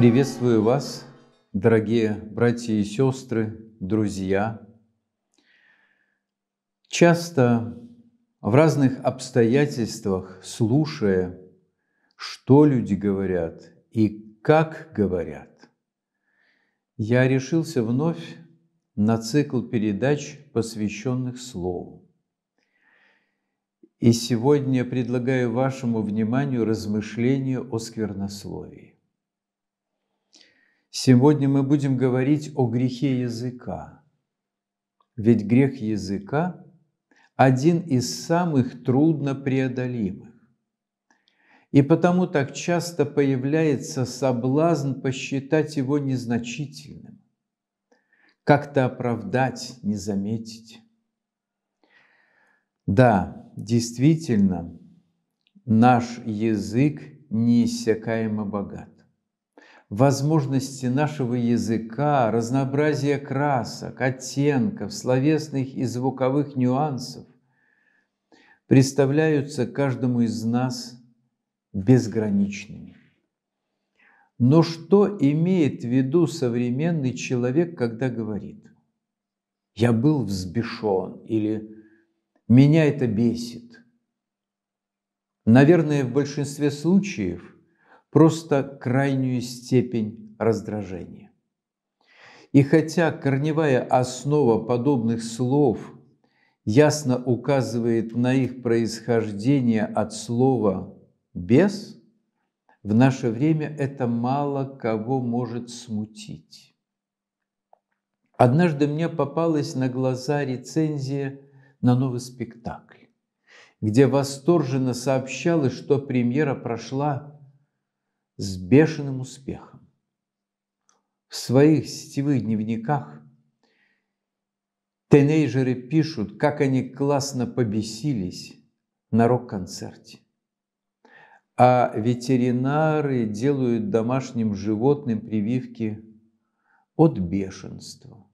Приветствую вас, дорогие братья и сестры, друзья. Часто в разных обстоятельствах, слушая, что люди говорят и как говорят, я решился вновь на цикл передач, посвященных Слову. И сегодня предлагаю вашему вниманию размышление о сквернословии. Сегодня мы будем говорить о грехе языка. Ведь грех языка – один из самых труднопреодолимых, И потому так часто появляется соблазн посчитать его незначительным, как-то оправдать, не заметить. Да, действительно, наш язык неиссякаемо богат возможности нашего языка, разнообразие красок, оттенков, словесных и звуковых нюансов представляются каждому из нас безграничными. Но что имеет в виду современный человек, когда говорит «я был взбешен» или «меня это бесит»? Наверное, в большинстве случаев – просто крайнюю степень раздражения. И хотя корневая основа подобных слов ясно указывает на их происхождение от слова «без», в наше время это мало кого может смутить. Однажды мне попалась на глаза рецензия на новый спектакль, где восторженно сообщалось, что премьера прошла с бешеным успехом. В своих сетевых дневниках тенейджеры пишут, как они классно побесились на рок-концерте. А ветеринары делают домашним животным прививки от бешенства.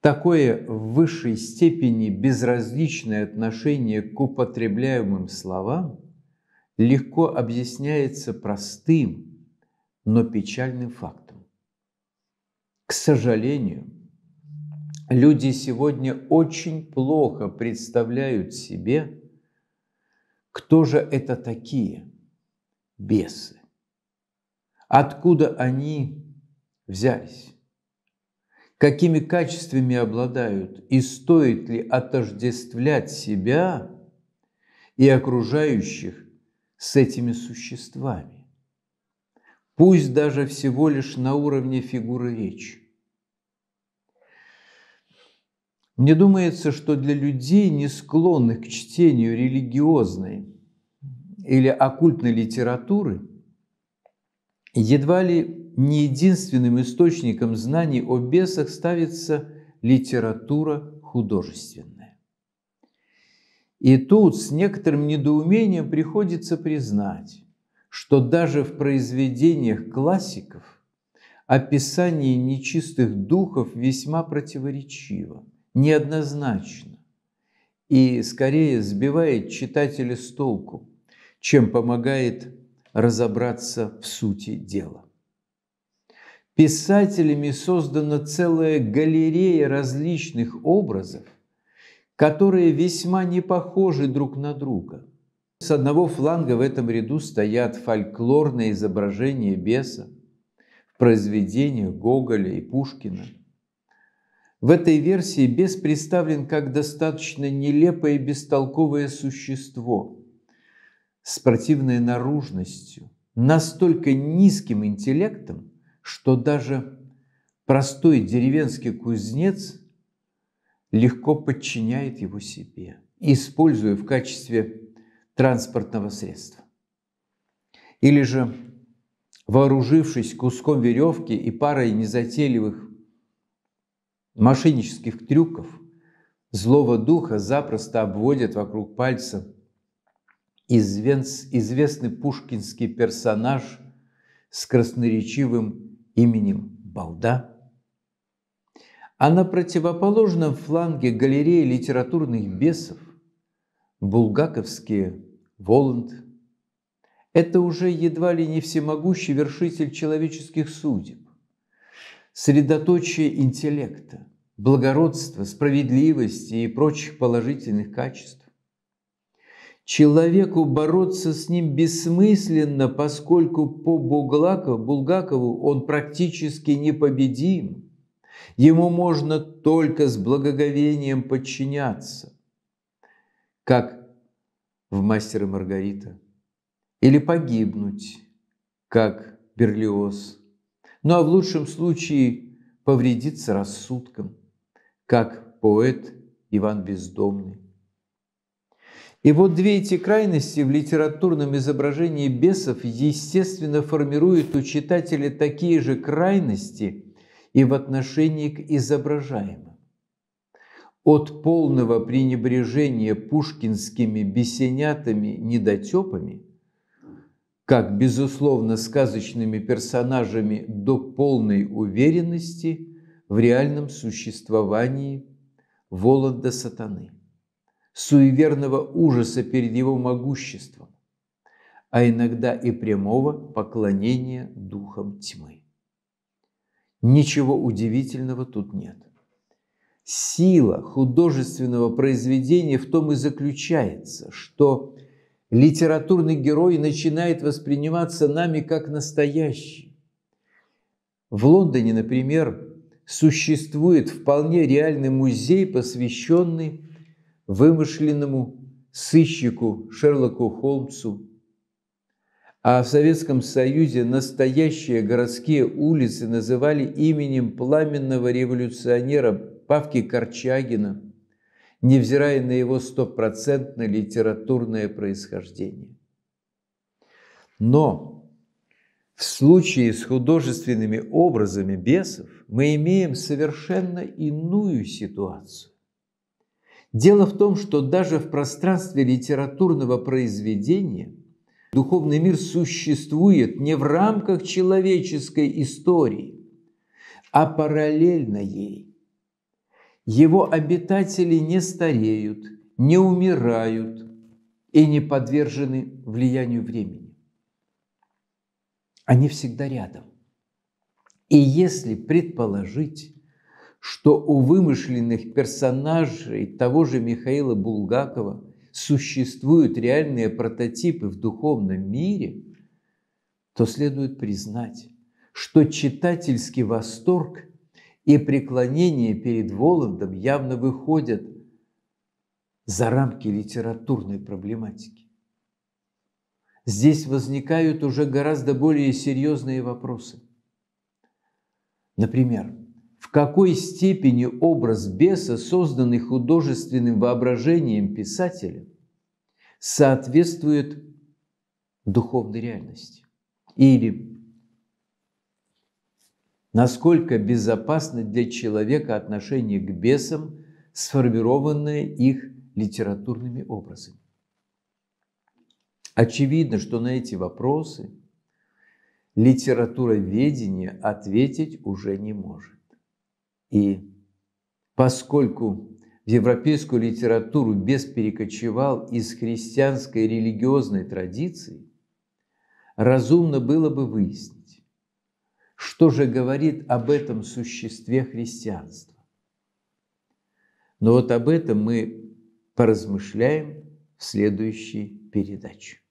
Такое в высшей степени безразличное отношение к употребляемым словам – легко объясняется простым, но печальным фактом. К сожалению, люди сегодня очень плохо представляют себе, кто же это такие бесы, откуда они взялись, какими качествами обладают и стоит ли отождествлять себя и окружающих с этими существами. Пусть даже всего лишь на уровне фигуры речи. Мне думается, что для людей, не склонных к чтению религиозной или оккультной литературы, едва ли не единственным источником знаний о бесах ставится литература художественная. И тут с некоторым недоумением приходится признать, что даже в произведениях классиков описание нечистых духов весьма противоречиво, неоднозначно и скорее сбивает читателя с толку, чем помогает разобраться в сути дела. Писателями создана целая галерея различных образов, которые весьма не похожи друг на друга. С одного фланга в этом ряду стоят фольклорные изображения беса в произведениях Гоголя и Пушкина. В этой версии бес представлен как достаточно нелепое и бестолковое существо с противной наружностью, настолько низким интеллектом, что даже простой деревенский кузнец – легко подчиняет его себе, используя в качестве транспортного средства. Или же, вооружившись куском веревки и парой незатейливых мошеннических трюков, злого духа запросто обводят вокруг пальца известный пушкинский персонаж с красноречивым именем Балда, а на противоположном фланге галереи литературных бесов булгаковские Воланд. Это уже едва ли не всемогущий вершитель человеческих судеб, средоточие интеллекта, благородства, справедливости и прочих положительных качеств. Человеку бороться с ним бессмысленно, поскольку по Булгакову он практически непобедим. Ему можно только с благоговением подчиняться, как в «Мастере Маргарита», или погибнуть, как Берлиоз, ну а в лучшем случае повредиться рассудком, как поэт Иван Бездомный. И вот две эти крайности в литературном изображении бесов естественно формируют у читателя такие же крайности – и в отношении к изображаемым. От полного пренебрежения пушкинскими бесенятами-недотепами, как, безусловно, сказочными персонажами, до полной уверенности в реальном существовании Волода сатаны, суеверного ужаса перед его могуществом, а иногда и прямого поклонения духам тьмы. Ничего удивительного тут нет. Сила художественного произведения в том и заключается, что литературный герой начинает восприниматься нами как настоящий. В Лондоне, например, существует вполне реальный музей, посвященный вымышленному сыщику Шерлоку Холмсу а в Советском Союзе настоящие городские улицы называли именем пламенного революционера Павки Корчагина, невзирая на его стопроцентное литературное происхождение. Но в случае с художественными образами бесов мы имеем совершенно иную ситуацию. Дело в том, что даже в пространстве литературного произведения – Духовный мир существует не в рамках человеческой истории, а параллельно ей. Его обитатели не стареют, не умирают и не подвержены влиянию времени. Они всегда рядом. И если предположить, что у вымышленных персонажей того же Михаила Булгакова – существуют реальные прототипы в духовном мире, то следует признать, что читательский восторг и преклонение перед Воландом явно выходят за рамки литературной проблематики. Здесь возникают уже гораздо более серьезные вопросы. Например, в какой степени образ беса, созданный художественным воображением писателя, соответствует духовной реальности. Или насколько безопасно для человека отношение к бесам, сформированное их литературными образами. Очевидно, что на эти вопросы литература ведения ответить уже не может. И поскольку в европейскую литературу бес перекочевал из христианской религиозной традиции, разумно было бы выяснить, что же говорит об этом существе христианства. Но вот об этом мы поразмышляем в следующей передаче.